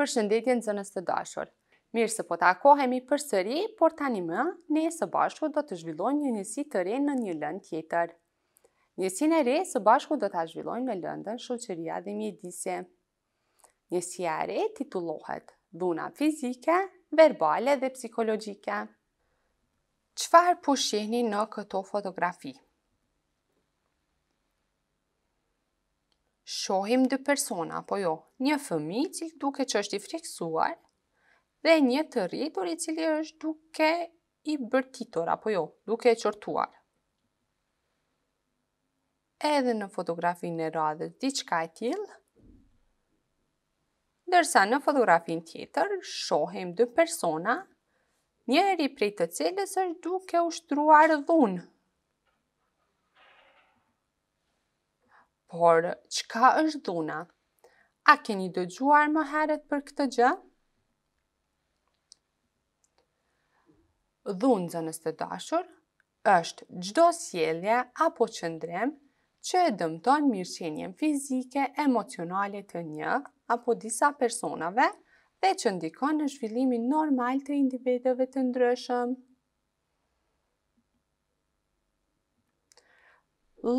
për shëndetjen zënës të dashur. Mirë se po të akohemi për sëri, por tani më, ne së bashku do të zhvillojmë një njësi të re në një lënd tjetër. Njësin e re së bashku do të zhvillojmë në lëndën shuqëria dhe mjedisje. Njësi e re titulohet dhuna fizike, verbale dhe psikologike. Qfar pushini në këto fotografië? shohim dy persona, apo jo, një fëmi cilë duke që është i friksuar, dhe një të rritur i cili është duke i bërtitur, apo jo, duke e qortuar. Edhe në fotografin e radhe, diçka e tjilë, dërsa në fotografin tjetër, shohim dy persona, njëri prej të cilës është duke ushtruar dhunë, Por, qka është dhuna? A keni dëgjuar më heret për këtë gjë? Dhunë, në të dashur, është gjdo sjelje apo qëndrem që e dëmton mirëqenjen fizike, emocionale të një apo disa personave dhe që ndikon në zhvillimin normal të individëve të ndryshëm.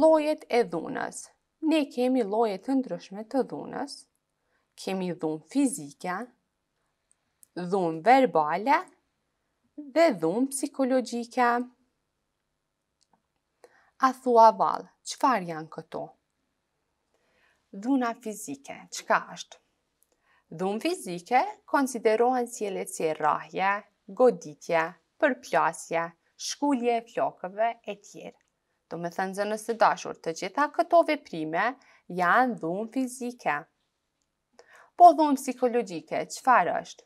Lojet e dhunës Ne kemi lojet të ndryshme të dhunës, kemi dhunë fizike, dhunë verbale dhe dhunë psikologike. A thua valë, qëfar janë këto? Dhuna fizike, qëka është? Dhunë fizike konsiderohen si e lecje rahje, goditje, përplasje, shkullje e flokëve e tjerë. Do me thënë zë nësë dashur të gjitha këto veprime janë dhunë fizike. Po dhunë psikologike, qëfar është?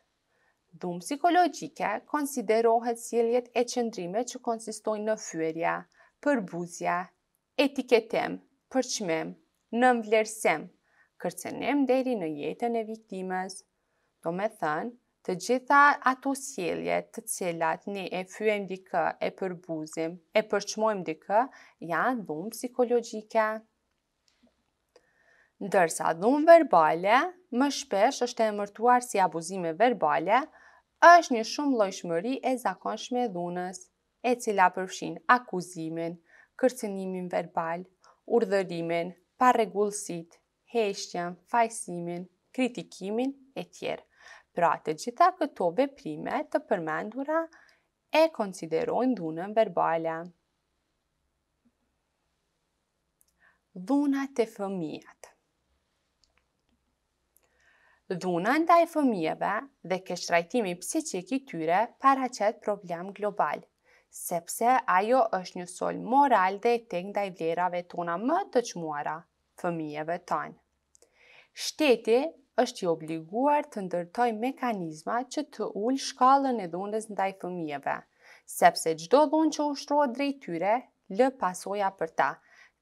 Dhunë psikologike konsiderohet si e qëndrime që konsistojnë në fyrja, përbuzja, etiketem, përqmim, në mblersem, deri në jetën e viktimës. Do me thënë, të gjitha ato sjelje të cilat ne e fyem dikë, e përbuzim, e përçmojmë dikë, janë dhumë psikologjike. Ndërsa dhumë verbale, më shpesh është e mërtuar si abuzime verbale, është një shumë lojshmëri e zakonshme dhunës, e cila përfshin akuzimin, kërcenimin verbal, urdhërimin, paregullësit, heshtjen, fajsimin, kritikimin e tjerë. Pra të gjitha këto veprime të përmendura e konsiderojnë dhunën verbale. Dhuna të fëmijat Dhuna ndaj fëmijeve dhe kështrajtimi psikik i tyre para qëtë problem global, sepse ajo është një sol moral dhe etik ndaj vlerave tona më të qmuara, fëmijeve tanë. Shteti është i obliguar të ndërtoj mekanizma që të ullë shkallën e dhundës ndaj fëmijeve, sepse gjdo dhundë që ushtrojë drejtyre, lë pasoja për ta,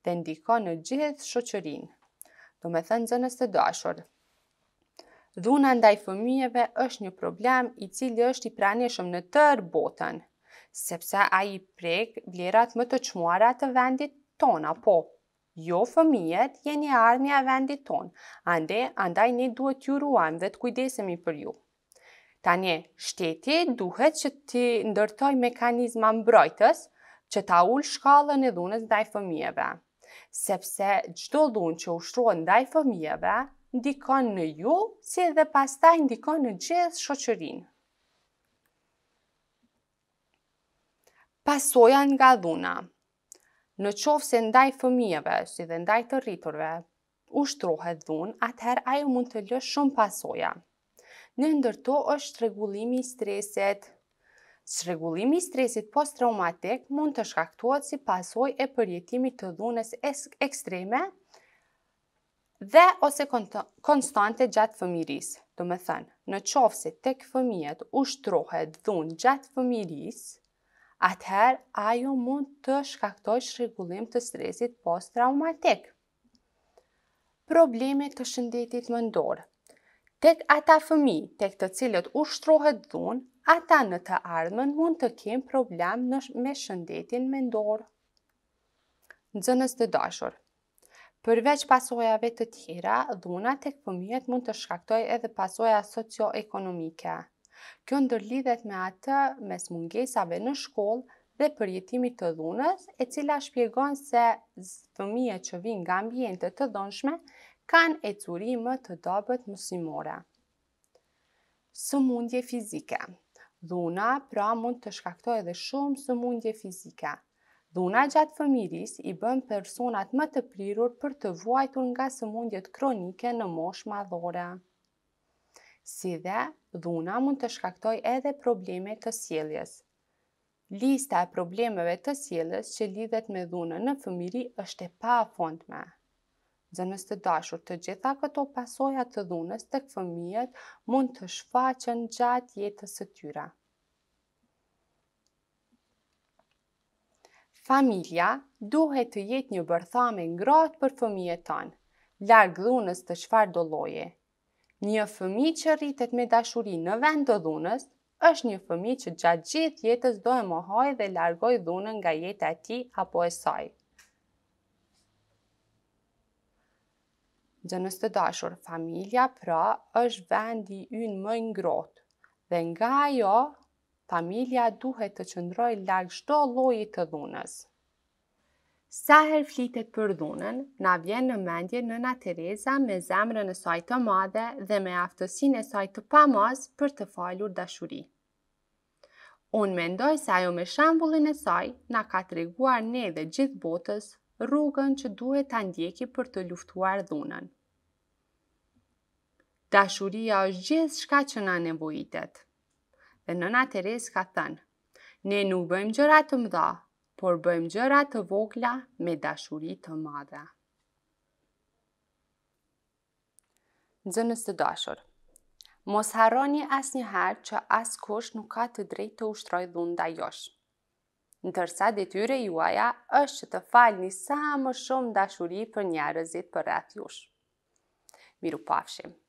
dhe ndiko në gjithë shoqërinë. Do me thënë zënës të dashur. Dhuna ndaj fëmijeve është një problem i cili është i praneshëm në tërë botën, sepse a i prek vlerat më të qmuarat të vendit tona, po, Jo fëmijët jeni ardhmi e vendit ton, ande, andaj ne duhet ju ruajmë dhe të kujdesemi për ju. Tanje, shteti duhet që ti ndërtoj mekanizma mbrojtës që ta ullë shkallën e dhunës ndaj fëmijëve, sepse gjdo dhunë që ushtruon ndaj fëmijëve, ndikon në ju, si edhe pastaj ndikon në gjithë shoqërinë. Pasoja nga dhuna në qovë se ndaj fëmijëve, si dhe ndaj të rriturve, ushtrohet dhun, atëher ajo mund të lësh shumë pasoja. Në ndërto është regullimi stresit. Shregullimi stresit post-traumatik mund të shkaktuat si pasoj e përjetimi të dhunës ekstreme dhe ose konstante gjatë fëmiris. Të me thënë, në qovë se tek fëmijet ushtrohet dhunë gjatë fëmiris, atëherë ajo mund të shkaktoj shregullim të stresit post-traumatik. Problemet të shëndetit më Tek ata fëmi, tek të cilët u shtrohet dhun, ata në të ardhmen mund të kem problem me shëndetin mendor. ndorë. Nëzënës të dashur Përveç pasojave të tjera, dhunat e këpëmijet mund të shkaktoj edhe pasoja socioekonomike. Kjo ndërlidhet me atë mes mungesave në shkollë dhe përjetimit të dhunës, e cila shpjegon se fëmijët që vinë nga ambjente të dhonshme, kanë e curimë të dobet mësimore. Së mundje fizike Dhuna pra mund të shkaktoj edhe shumë së mundje fizike. Dhuna gjatë fëmiris i bën personat më të prirur për të vuajtur nga së mundjet kronike në mosh madhore si dhe dhuna mund të shkaktoj edhe probleme të sieljes. Lista e problemeve të sieljes që lidhet me dhunën në fëmiri është e pa fondme. Zënës të dashur të gjitha këto pasojat të dhunës të këfëmijet mund të shfaqen gjatë jetës së tyra. Familja duhet të jetë një bërthame ngratë për fëmijet tanë, largë dhunës të shfar do loje, Një fëmi që rritet me dashuri në vend të dhunës, është një fëmi që gjatë gjithë jetës do e mohoj dhe largoj dhunën nga jetë ati apo e saj. Gjënës të dashur, familja pra është vendi ynë më ngrotë dhe nga jo, familja duhet të qëndroj lakë shto lojit të dhunës. Sa her flitet për dhunën, na vjen në mendje nëna Tereza me zemrën e saj të madhe dhe me aftësinë e saj të pamas për të falur dashuri. Unë mendoj se ajo me shambullin e saj na ka të reguar ne dhe gjithë botës rrugën që duhet të ndjeki për të luftuar dhunën. Dashuria është gjithë shka që na nevojitet. Dhe nëna Teres ka thënë, ne nuk bëjmë gjëra të mdha, por bëjmë gjëra të vogla me dashuri të madhe. Nxënës të dashur. Mos harroni asnjëherë që askush nuk ka të drejtë të ushtrojë dhunda josh. Ndërsa tyre juaja është që të falni sa më shumë dashuri për njerëzit për rrëth jush. Miru pafshim.